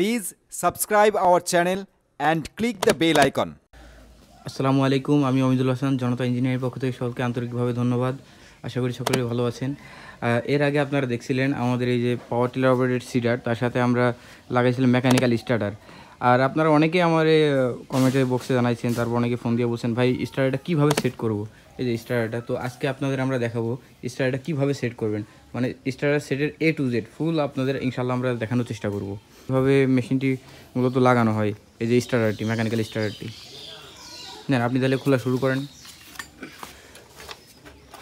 Please subscribe our channel and click the bell icon আসসালামু আলাইকুম আমি অমিদুল হাসান জনতা ইঞ্জিনিয়ারের পক্ষ থেকে সকলকে আন্তরিকভাবে ধন্যবাদ আশা করি সকলে ভালো আছেন এর আগে আপনারা দেখছিলেন আমাদের এই যে পাওয়ার টিলার অপারেটেড সিডার তার সাথে আমরা লাগাইছিলাম মেকানিক্যাল স্টার্টার আর আপনারা অনেকে আমার কমেন্টের বক্সে জানাইছেন তারপর অনেকে ফোন দিয়ে বলছেন ভাই স্টার্টারটা কীভাবে সেট করব এই যে স্টার্টারটা তো আজকে আপনাদের আমরা দেখাবো স্টার্টারটা কীভাবে সেট করবেন মানে স্টার্টার সেটের এ টু জেড ফুল আপনাদের ইনশাল্লাহ আমরা দেখানোর চেষ্টা করবো ভাবে মেশিনটি মূলত লাগানো হয় এই যে স্টার্টারটি মেকানিক্যাল স্টার্টারটি নেন আপনি তাহলে খোলা শুরু করেন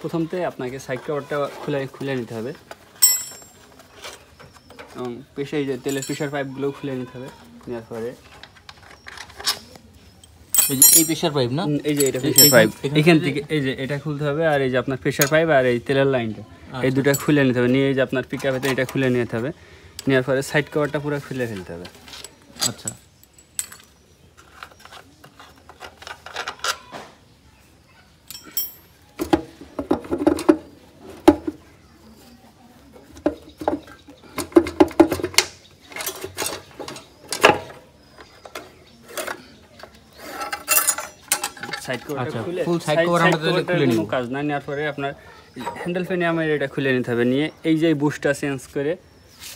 প্রথমতে আপনাকে সাইড কভারটা খুলে খুলে নিতে হবে এবং প্রেশার যে তেলের প্রেশার পাইপগুলো খুলে নিতে হবে নেওয়ার পরে এই যে পাইপ না এই যে এটা পাইপ এখান থেকে এই যে এটা খুলতে হবে আর এই যে আপনার প্রেশার পাইপ আর এই তেলের লাইনটা এই আচ্ছা। দুটো খুলে নিতে হবে নিয়ে যে আপনার পিক আপেতে এটা খুলে নিতে হবে নেওয়ার পরে সাইড কভারটা পুরো খুলে ফেলতে হবে আচ্ছা, আচ্ছা খুলে কাজ না নেওয়ার পরে আপনার হ্যান্ডেল ফ্যানে আমার এটা খুলে নিতে হবে নিয়ে এই যে বুস্টটা চেঞ্জ করে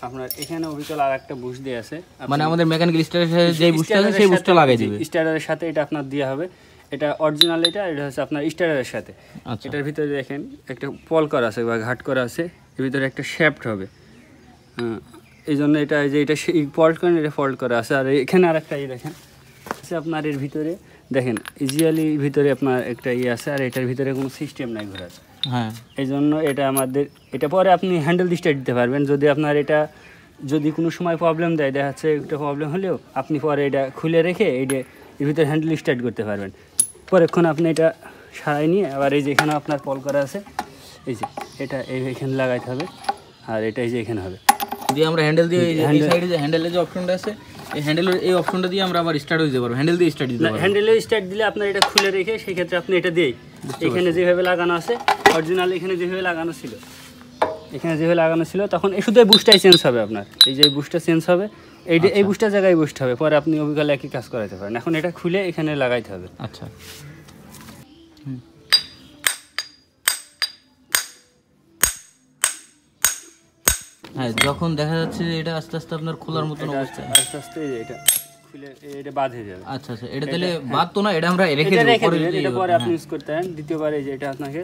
আপনার এখানে অবিকল আর একটা বুশ দিয়ে আছে মানে আমাদের মেকানিক্যাল স্টারের সাথে যে বুশটা আছে সেই বুশটা লাগিয়ে দিবে স্টারের সাথে এটা আপনার দেওয়া হবে এটা অরিজিনাল এটা এটা হচ্ছে আপনার স্টারের সাথে আচ্ছা। এটার ভিতরে দেখেন একটা পল করা আছে বা ঘাট করা আছে এর ভিতরে একটা শ্যাফট হবে হ্যাঁ, এই জন্য এটা যে এটা ফল্ট করেন এটা ফল্ট করা আছে আর এখানে আর একটা এই দেখেন আপনার এর ভিতরে দেখেন ইজিয়ালি ভিতরে আপনার একটা ইয়ে আছে আর এটার ভিতরে কোনো সিস্টেম নাই ঘোরার হ্যাঁ এই জন্য এটা আমাদের এটা পরে আপনি হ্যান্ডেল দিস্টা দিতে পারবেন যদি আপনার এটা যদি কোনো সময় প্রবলেম দেয় দেখা যাচ্ছে একটা প্রবলেম হলেও আপনি পরে এটা খুলে রেখে এটা এর ভিতরে হ্যান্ডেল স্টার্ট করতে পারবেন পরেক্ষণ আপনি এটা সারাই নিয়ে আবার এই যে এখানে আপনার কল করা আছে এই যে এটা এখানে লাগাইতে হবে আর এটা এই যে এখানে হবে যদি আমরা হ্যান্ডেল দিয়ে হ্যান্ডেল সাইডে যে হ্যান্ডেলের যে অপশনটা আছে এই হ্যান্ডেলের এই অপশনটা দিয়ে আমরা আবার স্টার্ট হয়ে যাবো হ্যান্ডেল দিয়ে স্টার্ট দিতে পারবো হ্যান্ডেলে স্টার্ট দিলে আপনার এটা খুলে রেখে সেই ক্ষেত্রে আপনি এটা দিয়ে এখানে যেভাবে লাগানো আছে অরিজিনাল এখানে যেভাবে লাগানো ছিল এখানে যেভাবে লাগানো ছিল তখন এই শুধু এই বুস্টাই চেঞ্জ হবে আপনার এই যে এই বুস্টটা চেঞ্জ হবে এই এই বুস্টার আচ্ছা। জায়গায় বুস্ট হবে পরে আপনি অভিজ্ঞতা একই কাজ করাতে পারেন এখন এটা খুলে এখানে লাগাইতে হবে আচ্ছা হ্যাঁ যখন দেখা যাচ্ছে এটা আস্তে আস্তে আপনার খোলার মতন অবস্থা আস্তে আস্তে এটা খুলে এটা বাদ হয়ে যাবে আচ্ছা আচ্ছা এটা তাহলে হ্যাঁ। বাদ তো না এটা আমরা রেখে দেব পরে এটা পরে আপনি ইউজ হ্যাঁ। করতে পারেন দ্বিতীয়বার এই যে এটা আপনাকে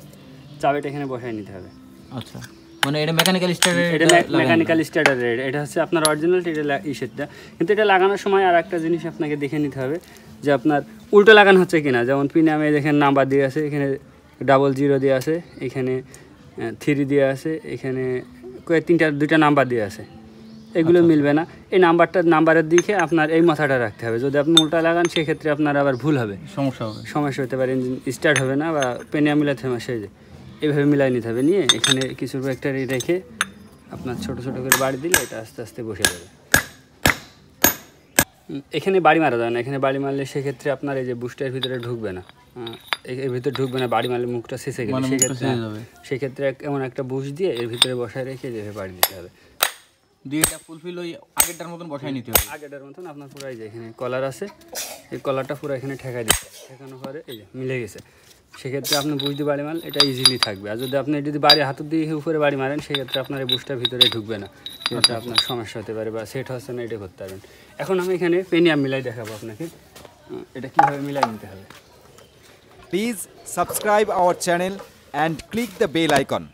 চাবিটা এখানে বসায় নিতে হবে আচ্ছা মানে এটা মেকানিক্যাল স্টার্টার এটা মেকানিক্যাল স্টার্টার এটা হচ্ছে আপনার অরিজিনাল এটা ইসেরটা কিন্তু এটা লাগানোর সময় আর একটা জিনিস আপনাকে দেখে নিতে হবে যে আপনার উল্টো লাগানো হচ্ছে কিনা যেমন পিনামে দেখেন নাম্বার দিয়ে আছে এখানে ডাবল জিরো দিয়ে আছে এখানে থ্রি দিয়ে আছে এখানে তিনটা দুইটা নাম্বার দিয়ে আছে এগুলো আচ্ছা। মিলবে না এই নাম্বারটা নাম্বারের দিকে আপনার এই মাথাটা রাখতে হবে যদি আপনি উল্টা লাগান সেক্ষেত্রে আপনার আবার ভুল হবে সমস্যা হবে সমস্যা হতে পারে ইঞ্জিন স্টার্ট হবে না বা পেনিয়া মিলাতে হবে সেই যে এইভাবে মিলাই নিতে হবে নিয়ে এখানে কিছু একটা রেখে আপনার ছোট ছোট করে বাড়ি দিলে এটা আস্তে আস্তে বসে যাবে এখানে বাড়ি মারা যায় না এখানে বাড়ি মারলে সেক্ষেত্রে আপনার এই যে বুস্টের ভিতরে ঢুকবে না এর ভিতরে ঢুকবে না বাড়ি মারলে মুখটা শেষে গেলে মানে সেক্ষেত্রে সেক্ষেত্রে এমন একটা বুশ দিয়ে এর ভিতরে বসায় রেখে যে বাড়ি দিতে হবে এটা ফুলফিল ওই আগেরটার মতন নিতে হবে আগেরটার মতন আপনার যে এখানে কলার আছে এই কলারটা পুরো এখানে ঠেকাই দিতে ঠেকানো পরে এই যে মিলে গেছে সেক্ষেত্রে আপনি বুঝতে বাড়ি মারেন এটা ইজিলি থাকবে আর যদি আপনি যদি বাড়ি হাতের দিকে উপরে বাড়ি মারেন সেক্ষেত্রে আপনার এই বুসটা ভিতরে ঢুকবে না সেটা আচ্ছা, আচ্ছা। আপনার সমস্যা হতে পারে বা সেট হচ্ছে না এটা করতে পারবেন এখন আমি এখানে পেনিয়াম মিলাই দেখাবো আপনাকে এটা কীভাবে মিলাই নিতে হবে please subscribe our channel and click the bell icon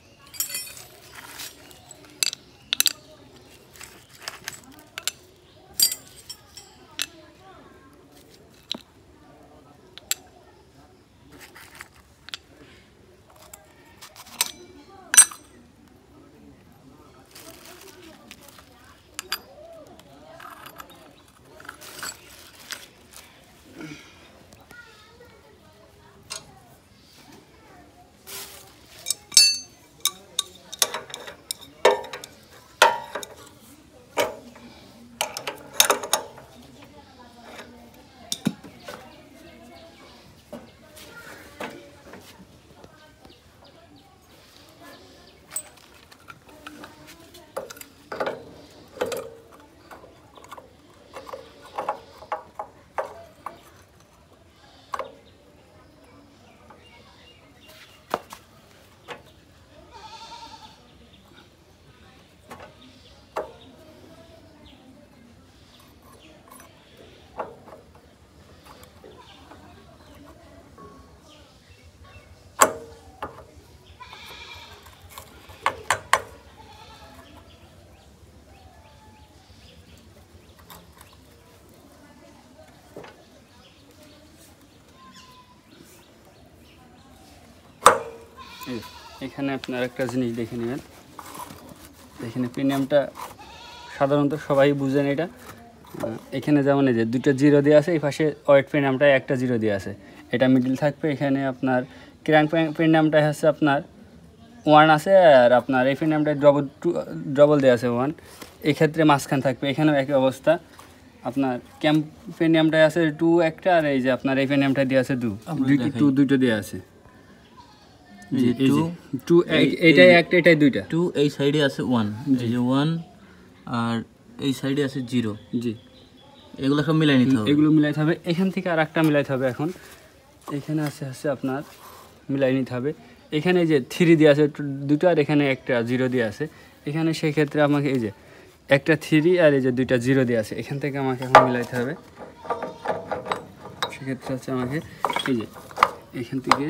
এখানে আপনার একটা জিনিস দেখে নেবেন এখানে প্রিমিয়ামটা সাধারণত সবাই বুঝেন এটা এখানে যেমন এই যে দুটো জিরো দিয়ে আছে এই পাশে ওয়েট প্রিমিয়ামটা একটা জিরো দেওয়া আছে এটা মিডিল থাকবে এখানে আপনার ক্র্যাঙ্ক প্রিমিয়ামটা হচ্ছে আপনার ওয়ান আছে আর আপনার এই প্রিমিয়ামটা ডবল টু ডবল দেওয়া আছে ওয়ান এক্ষেত্রে মাঝখান থাকবে এখানেও একই অবস্থা আপনার ক্যাম্প প্রিমিয়ামটা আছে টু একটা আর এই যে আপনার এই প্রিমিয়ামটা দিয়ে আছে দু দুইটি টু দুটো দেওয়া আছে জি টু এটাই একটা এটাই দুইটা টু এই সাইডে আছে ওয়ান ওয়ান আর এই সাইডে আছে জিরো জি মিলাই নিতে হবে এগুলো মিলাইতে হবে এখান থেকে আর একটা মিলাইতে হবে এখন এখানে আপনার মিলাই নিতে হবে এখানে যে থ্রি দিয়ে আছে দুটো আর এখানে একটা জিরো দিয়ে আছে এখানে সেক্ষেত্রে আমাকে এই যে একটা থ্রি আর এই যে দুইটা জিরো দিয়ে আছে এখান থেকে আমাকে এখন মিলাইতে হবে সেক্ষেত্রে আছে আমাকে এই যে এখান থেকে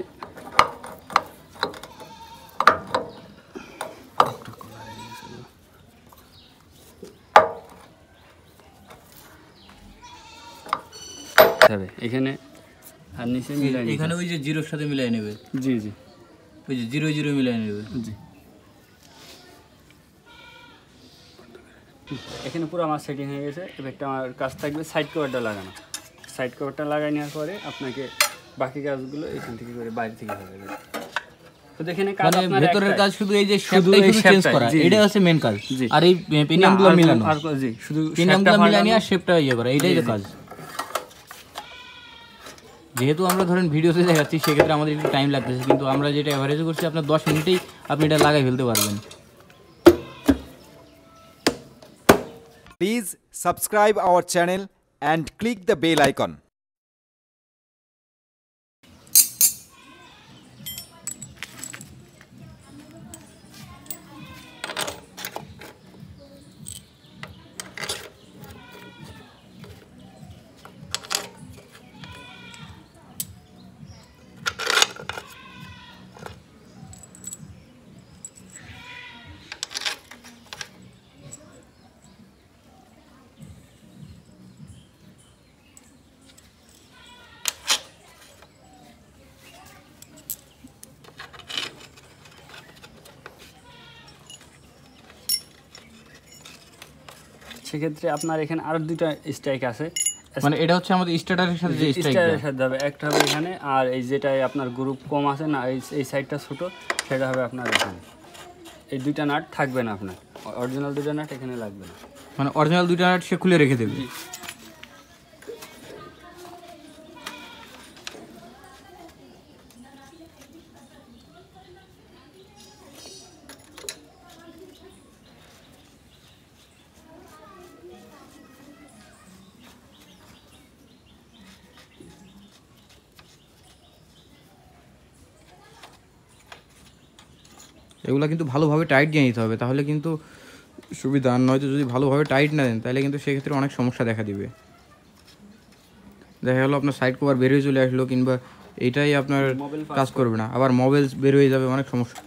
হবে এখানে আর নিচে মিলাই এখানে ওই যে জিরোর সাথে মিলাই নেবে জি জি ওই যে জিরো জিরো মিলাই নেবে জি এখানে পুরো আমার সেটিং হয়ে গেছে এবারটা আমার কাজ থাকবে সাইড কভারটা লাগানো সাইড কভারটা লাগাই নেওয়ার পরে আপনাকে বাকি কাজগুলো এখান থেকে করে বাইরে থেকে হয়ে যাবে তো এখানে কাজ মানে আপনার ভেতরের কাজ শুধু এই যে শুধু এই মিলানো আর জি শুধু পিনামগুলো মিলানো আর শেপটা ইয়ে করা এইটাই তো কাজ যেহেতু আমরা ধরেন ভিডিওতে দেখাচ্ছি সেক্ষেত্রে আমাদের একটু টাইম লাগতেছে কিন্তু আমরা যেটা অ্যাভারেজ করছি আপনার দশ মিনিটেই আপনি এটা লাগাই ফেলতে পারবেন please subscribe our channel and click the bell icon সেক্ষেত্রে আপনার এখানে আরও দুইটা স্ট্রাইক আছে মানে এটা হচ্ছে আমাদের স্টার্টারের সাথে যে স্টার্টারের সাথে হবে একটা হবে এখানে আর এই যেটা আপনার গ্রুপ কম আছে না এই এই সাইডটা ছোট সেটা হবে আপনার এখানে এই দুইটা নাট থাকবে না আপনার অরিজিনাল দুইটা নাট এখানে লাগবে না মানে অরিজিনাল দুইটা নাট সে খুলে রেখে দেবে এগুলো কিন্তু ভালোভাবে টাইট দিয়ে নিতে হবে তাহলে কিন্তু সুবিধা আর নয়তো যদি ভালোভাবে টাইট না দেন তাহলে কিন্তু সেক্ষেত্রে অনেক সমস্যা দেখা দিবে দেখা গেলো আপনার সাইড কভার বের হয়ে চলে আসলো কিংবা এটাই আপনার কাজ করবে না আবার মোবাইল বের হয়ে যাবে অনেক সমস্যা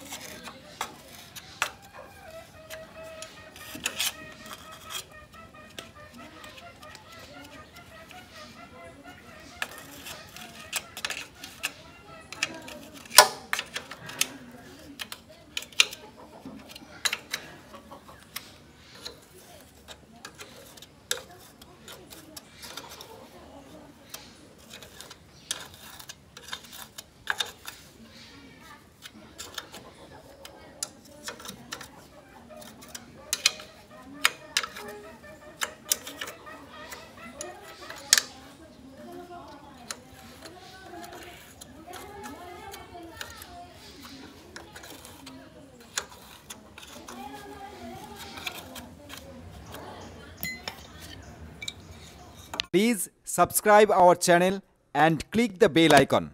Please subscribe our channel and click the bell icon.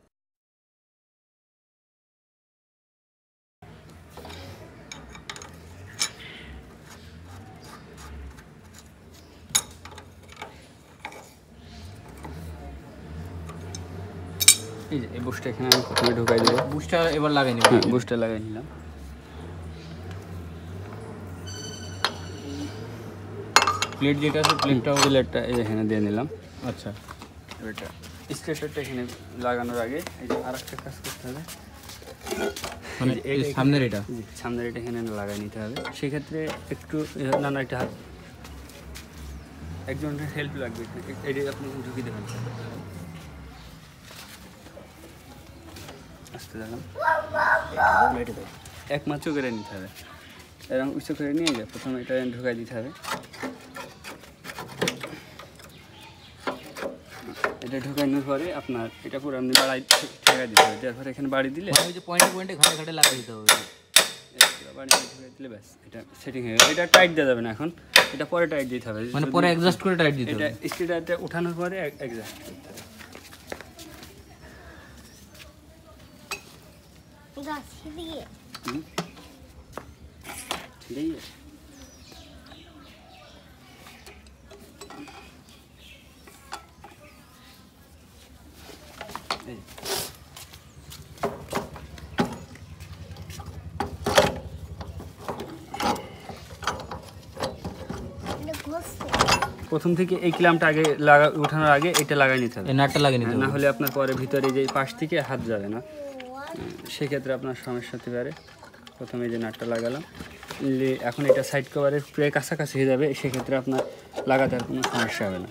এই যে এই বুস্টটা এখানে আমি প্রথমে ঢুকাই দেবো বুস্টটা এবার লাগাই নিলাম হ্যাঁ, বুস্টটা লাগাই নিলাম প্লেট যেটা আছে প্লেটটাও প্লেটটা এখানে দিয়ে নিলাম আচ্ছা এটা স্ট্রেটারটা এখানে লাগানোর আগে এই যে আর একটা কাজ করতে হবে মানে সামনের এটা সামনের এটা এখানে লাগাই নিতে হবে সেক্ষেত্রে একটু না না একটা হাত একজনের হেল্প লাগবে এটা আপনি ঝুঁকি দেবেন আস্তে দেখলাম এক মাছ করে নিতে হবে এরকম উচ্চ করে নিয়ে যাবে প্রথমে এটা ঢুকাই দিতে হবে এটা ঢোকানোর পরে আপনার এটা পুরো আপনি বাড়াই ঠেকা দিতে হবে পরে এখানে বাড়ি দিলে মানে ওই যে পয়েন্টে পয়েন্টে ঘাটে ঘাটে লাগিয়ে দিতে হবে ঠিক আছে দিলে ব্যাস এটা সেটিং এটা টাইট দেওয়া যাবে না এখন এটা পরে টাইট দিতে হবে মানে করে টাইট দিতে এটা ওঠানোর পরে প্রথম থেকে এই ক্লামটা আগে লাগা উঠানোর আগে এটা লাগাই নিতে হবে নাটটা লাগিয়ে নিতে হবে না হলে আপনার পরে ভিতরে যে পাশ থেকে হাত যাবে না সেক্ষেত্রে আপনার সমস্যা হতে পারে প্রথমে যে নাটটা লাগালাম এখন এটা সাইড কভারের প্রায় কাছাকাছি হয়ে যাবে সেক্ষেত্রে আপনার লাগাতে আর কোনো সমস্যা হবে না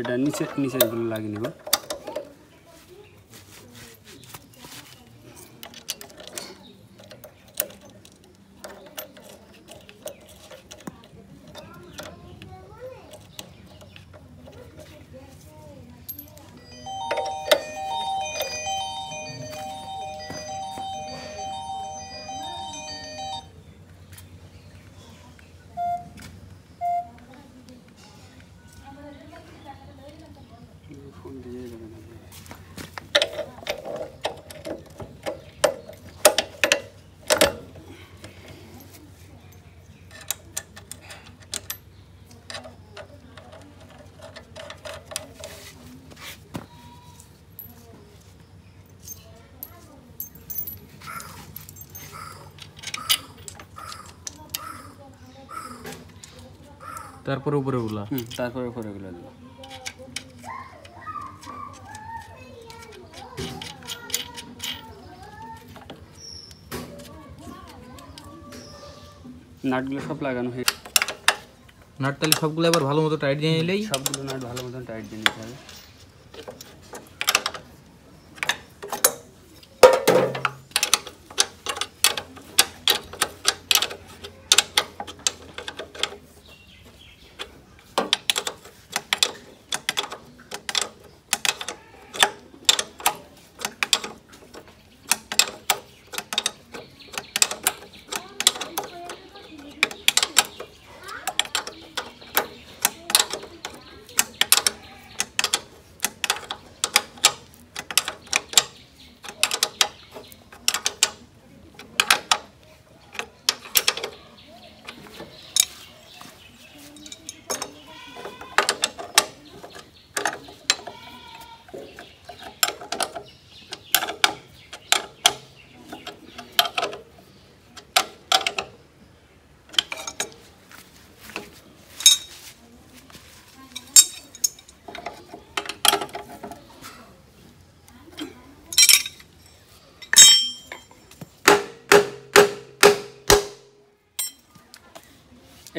এটা নিচে নিচেগুলো লাগিয়ে নেব তারপরে উপরে গুলা তারপরে উপরে গুলা দিবা নাটগুলো সব লাগানো হয়ে নাট তাহলে সবগুলো আবার ভালো মতো টাইট দিয়ে নিলেই সবগুলো নাট ভালো মতন টাইট দিয়ে নিতে হবে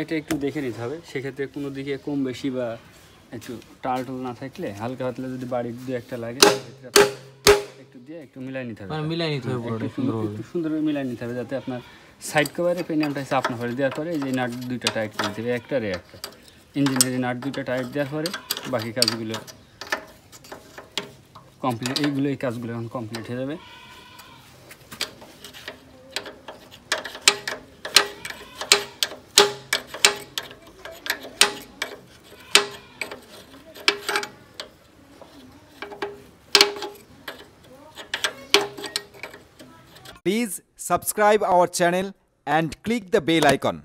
এটা একটু দেখে নিতে হবে সেক্ষেত্রে কোনো দিকে কম বেশি বা একটু টাল টাল না থাকলে হালকা হাতলে যদি বাড়ির দু একটা লাগে একটু দিয়ে একটু মিলাই নিতে হবে মানে মিলাই নিতে হবে একটু সুন্দরভাবে মিলাই নিতে হবে যাতে আপনার সাইড কভারে পেনিয়ামটা হচ্ছে আপনার ঘরে দেওয়ার পরে যে নাট দুইটা টাইট করে দেবে একটা রে একটা ইঞ্জিনের নাট দুইটা টাইট দেওয়ার পরে বাকি কাজগুলো কমপ্লিট এইগুলো এই কাজগুলো এখন কমপ্লিট হয়ে যাবে subscribe our channel and click the bell icon.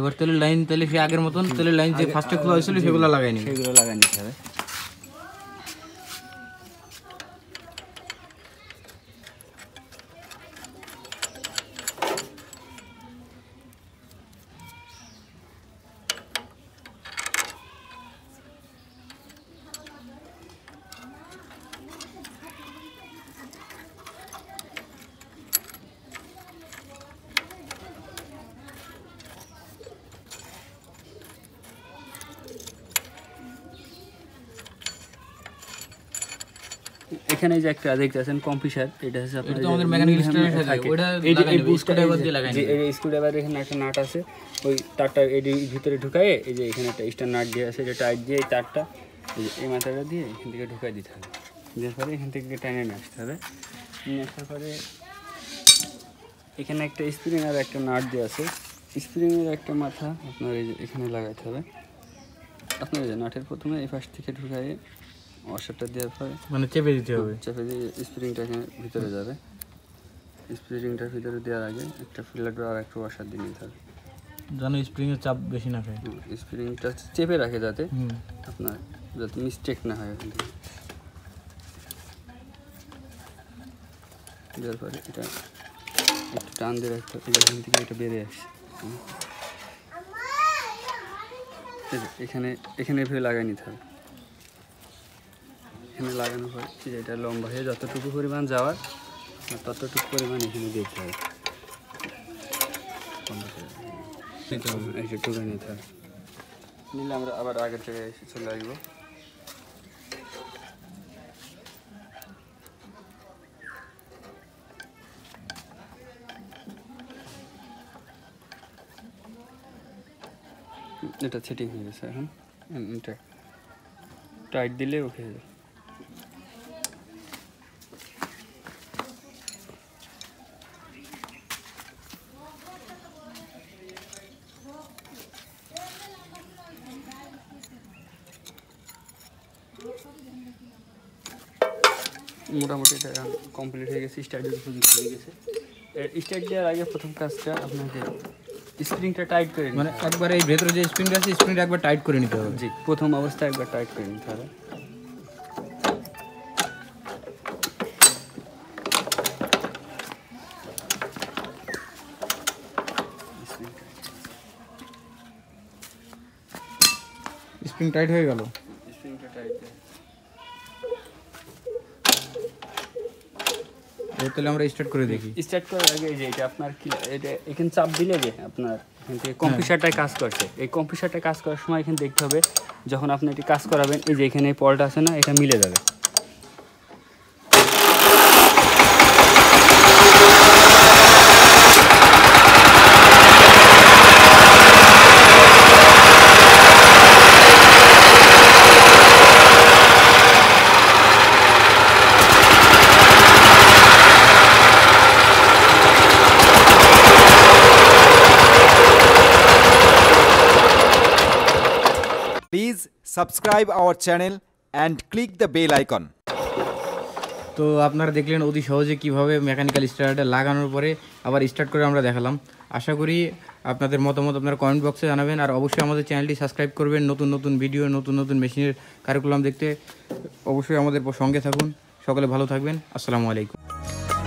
এবার তাহলে লাইন তাহলে সে আগের মতন তাহলে লাইন যে ফার্স্টে খোলা হয়েছিল সেগুলো লাগাইনি সেগুলো নিতে হবে এখানে যে একটা দেখতেছেন কম্পিউটার এটা হচ্ছে আপনাদের আমাদের মেকানিক্যাল স্টোরেজ থাকে ওটা এই বুস্ট এবার দিয়ে লাগাই এই স্ক্রু ড্রাইভার এখানে একটা নাট আছে ওই তারটা এর ভিতরে ঢুকায় এই যে এখানে একটা স্টার নাট দিয়ে আছে এটা টাইট দিয়ে তারটা এই মাথাটা দিয়ে এখান থেকে ঢুকায় দিতে হবে দেওয়ার পরে এখান থেকে টেনে নিয়ে আসতে হবে নিয়ে আসার পরে এখানে একটা স্প্রিং আর একটা নাট দিয়ে আছে স্প্রিংয়ের একটা মাথা আপনার এই এখানে লাগাতে হবে আপনার নাটের প্রথমে এই পাশ থেকে ঢুকায় ওয়াশারটা দেওয়ার পরে মানে চেপে দিতে হবে চেপে দিয়ে স্প্রিংটা এখানে ভিতরে যাবে স্প্রিংটা ভিতরে দেওয়ার আগে একটা ফিল্টার আর একটা ওয়াশার দিয়ে নিতে হবে যেন স্প্রিংয়ের চাপ বেশি না খায় স্প্রিংটা চেপে রাখে যাতে আপনার যাতে মিস্টেক না হয় ওখান থেকে দেওয়ার পরে এটা একটু টান দিয়ে রাখতে হবে এখান থেকে এটা বেড়ে আসছে এখানে এখানে ভেবে লাগাই নিতে হবে এখানে লাগানো হয় যেটা লম্বা হয়ে যতটুকু পরিমাণ যাওয়ার ততটুকু পরিমাণ এখানে দিতে হয় এসে টুকে নিতে হবে নিলে আমরা আবার আগের জায়গায় এসে চলে আসবো এটা সেটিং হয়ে গেছে এখন এটা টাইট দিলে ওকে যাবে মোটামুটি এটা কমপ্লিট হয়ে গেছে স্টার্ট হয়ে গেছে স্টার্ট দেওয়ার আগে প্রথম কাজটা আপনাকে স্প্রিংটা টাইট করে মানে একবার এই ভেতরে যে স্প্রিংটা আছে স্প্রিংটা একবার টাইট করে নিতে হবে জি প্রথম অবস্থায় একবার টাইট করে নিতে হবে স্প্রিং টাইট হয়ে গেল তাহলে আমরা স্টার্ট করে দেখি স্টার্ট করার আগে যে এটা আপনার কি এটা এখানে চাপ দিলে যে আপনার কম্পিউটারটায় কাজ করছে এই কম্পিউটারটা কাজ করার সময় এখানে দেখতে হবে যখন আপনি এটি কাজ করাবেন এই যে এখানে পলটা আছে না এটা মিলে যাবে subscribe our channel and click the bell icon তো আপনারা দেখলেন অতি সহজে কিভাবে মেকানিক্যাল স্টার্টার লাগানোর পরে আবার স্টার্ট করে আমরা দেখালাম আশা করি আপনাদের মতামত আপনারা কমেন্ট বক্সে জানাবেন আর অবশ্যই আমাদের চ্যানেলটি সাবস্ক্রাইব করবেন নতুন নতুন ভিডিও নতুন নতুন মেশিনের কারিকুলাম দেখতে অবশ্যই আমাদের সঙ্গে থাকুন সকলে ভালো থাকবেন আসসালামু আলাইকুম